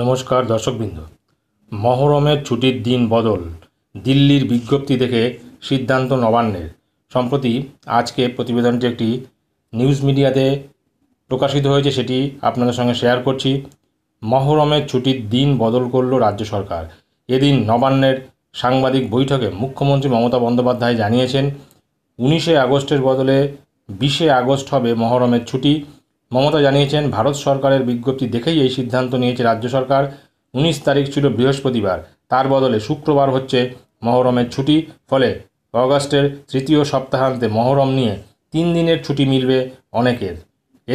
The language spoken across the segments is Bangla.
নমস্কার দর্শকবৃন্দ মহরমের ছুটির দিন বদল দিল্লির বিজ্ঞপ্তি দেখে সিদ্ধান্ত নবান্নের সম্প্রতি আজকে প্রতিবেদনটি একটি নিউজ মিডিয়াতে প্রকাশিত হয়েছে সেটি আপনাদের সঙ্গে শেয়ার করছি মহরমের ছুটির দিন বদল করল রাজ্য সরকার এদিন নবান্নের সাংবাদিক বৈঠকে মুখ্যমন্ত্রী মমতা বন্দ্যোপাধ্যায় জানিয়েছেন উনিশে আগস্টের বদলে বিশে আগস্ট হবে মহরমের ছুটি মমতা জানিয়েছেন ভারত সরকারের বিজ্ঞপ্তি দেখেই এই সিদ্ধান্ত নিয়েছে রাজ্য সরকার উনিশ তারিখ ছিল বৃহস্পতিবার তার বদলে শুক্রবার হচ্ছে মহরমের ছুটি ফলে অগাস্টের তৃতীয় সপ্তাহান্তে মহরম নিয়ে তিন দিনের ছুটি মিলবে অনেকের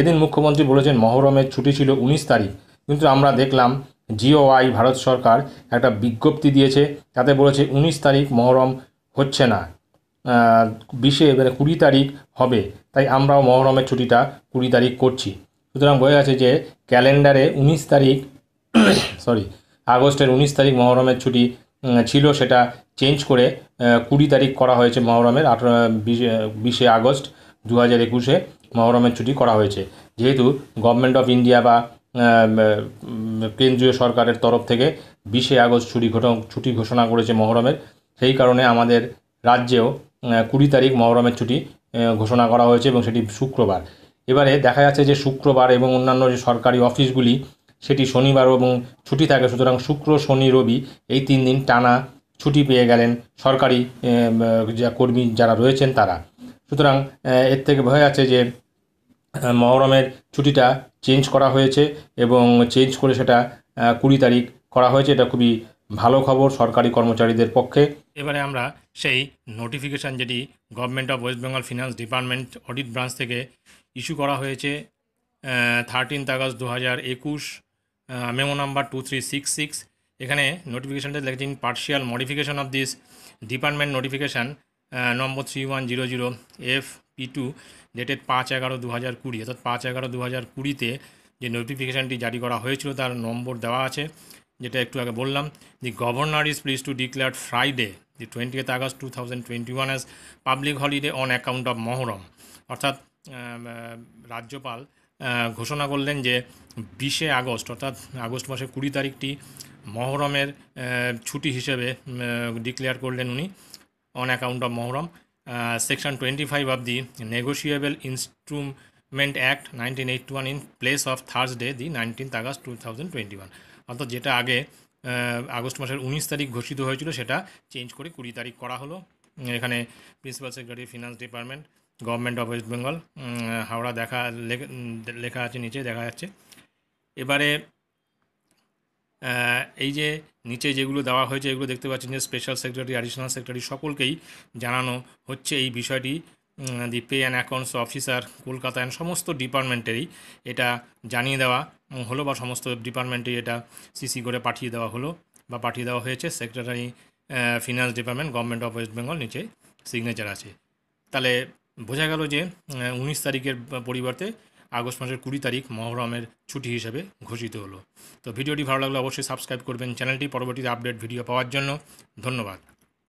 এদিন মুখ্যমন্ত্রী বলেছেন মহরমের ছুটি ছিল উনিশ তারিখ কিন্তু আমরা দেখলাম জিওআই ভারত সরকার একটা বিজ্ঞপ্তি দিয়েছে তাতে বলেছে উনিশ তারিখ মহরম হচ্ছে না বিশে এবারে কুড়ি তারিখ হবে তাই আমরাও মহরমের ছুটিটা কুড়ি তারিখ করছি সুতরাং বোঝা গেছে যে ক্যালেন্ডারে উনিশ তারিখ সরি আগস্টের উনিশ তারিখ মহরমের ছুটি ছিল সেটা চেঞ্জ করে কুড়ি তারিখ করা হয়েছে মহরমের আঠারো বিশে আগস্ট দু হাজার একুশে মহরমের ছুটি করা হয়েছে যেহেতু গভর্নমেন্ট অফ ইন্ডিয়া বা কেন্দ্রীয় সরকারের তরফ থেকে বিশে আগস্ট ছুটি ঘটন ছুটি ঘোষণা করেছে মহরমের সেই কারণে আমাদের রাজ্যেও কুড়ি তারিখ মহরমের ছুটি ঘোষণা করা হয়েছে এবং সেটি শুক্রবার এবারে দেখা যাচ্ছে যে শুক্রবার এবং অন্যান্য যে সরকারি অফিসগুলি সেটি শনিবার এবং ছুটি থাকে সুতরাং শুক্র শনি রবি এই তিন দিন টানা ছুটি পেয়ে গেলেন সরকারি যা কর্মী যারা রয়েছেন তারা সুতরাং এর থেকে ভয় আছে যে মহরমের ছুটিটা চেঞ্জ করা হয়েছে এবং চেঞ্জ করে সেটা কুড়ি তারিখ করা হয়েছে এটা খুবই ভালো খবর সরকারি কর্মচারীদের পক্ষে এবারে আমরা সেই নোটিফিকেশান যেটি government of West Bengal finance department audit branch থেকে ইস্যু করা হয়েছে থার্টিনথ আগস্ট দু হাজার একুশ memo number two three six six এখানে নোটিফিকেশানটা লেগেছেন partial modification of this department notification number three one zero zero F P two dated পাঁচ এগারো দু হাজার কুড়ি অর্থাৎ পাঁচ এগারো দু হাজার কুড়িতে যে নোটিফিকেশানটি জারি করা হয়েছিল তার নম্বর দেওয়া আছে যেটা একটু আগে বললাম the governor is please to declare Friday the twentieth August two thousand twenty one as public holiday on account of Muharram অর্থাৎ রাজ্যপাল ঘোষণা করলেন যে বিশে আগস্ট অর্থাৎ আগস্ট মাসের কুড়ি তারিখটি মহরমের ছুটি হিসেবে ডিক্লেয়ার করলেন উনি on account of Muharram section twenty five of the negotiable instrument act nineteen eight one in place of Thursday the nineteen August two thousand twenty one অর্থাৎ যেটা আগে আগস্ট মাসের উনিশ তারিখ ঘোষিত হয়েছিল সেটা চেঞ্জ করে কুড়ি তারিখ করা হলো এখানে principal secretary finance department government of West Bengal Howrah দেখা লেখা আছে নিচে দেখা যাচ্ছে এবারে এই যে নিচে যেগুলো দেওয়া হয়েছে এগুলো দেখতে পাচ্ছেন যে স্পেশাল সেক্রেটারি অ্যাডিশনাল সেক্রেটারি সকলকেই জানানো হচ্ছে এই বিষয়টি the pay and accounts officer Kolkata and সমস্ত ডিপার্টমেন্টেরই এটা জানিয়ে দেওয়া হলো বা সমস্ত ডিপার্টমেন্টেই এটা সিসি করে পাঠিয়ে দেওয়া হলো বা পাঠিয়ে দেওয়া হয়েছে secretary finance department government of West Bengal নিচে সিগনেচার আছে তাহলে বোঝা গেল যে উনিশ তারিখের পরিবর্তে আগস্ট মাসের কুড়ি তারিখ মহরমের ছুটি হিসেবে ঘোষিত হলো তো ভিডিওটি ভালো লাগলে অবশ্যই সাবস্ক্রাইব করবেন চ্যানেলটি পরবর্তীতে আপডেট ভিডিও পাওয়ার জন্য ধন্যবাদ